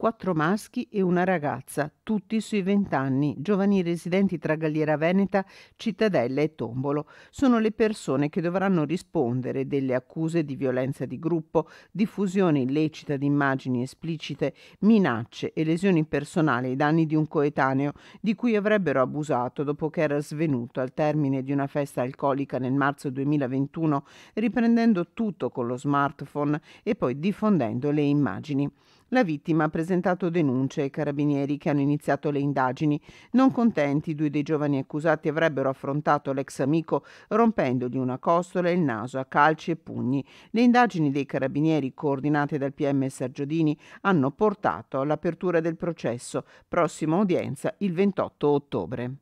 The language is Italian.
quattro maschi e una ragazza, tutti sui vent'anni, giovani residenti tra Galliera Veneta, Cittadella e Tombolo. Sono le persone che dovranno rispondere delle accuse di violenza di gruppo, diffusione illecita di immagini esplicite, minacce e lesioni personali ai danni di un coetaneo di cui avrebbero abusato dopo che era svenuto al termine di una festa alcolica nel marzo 2021, riprendendo tutto con lo smartphone e poi diffondendo le immagini. La vittima ha presentato denunce ai carabinieri che hanno iniziato le indagini. Non contenti, due dei giovani accusati avrebbero affrontato l'ex amico rompendogli una costola e il naso a calci e pugni. Le indagini dei carabinieri coordinate dal PM Sargiodini hanno portato all'apertura del processo, prossima udienza il 28 ottobre.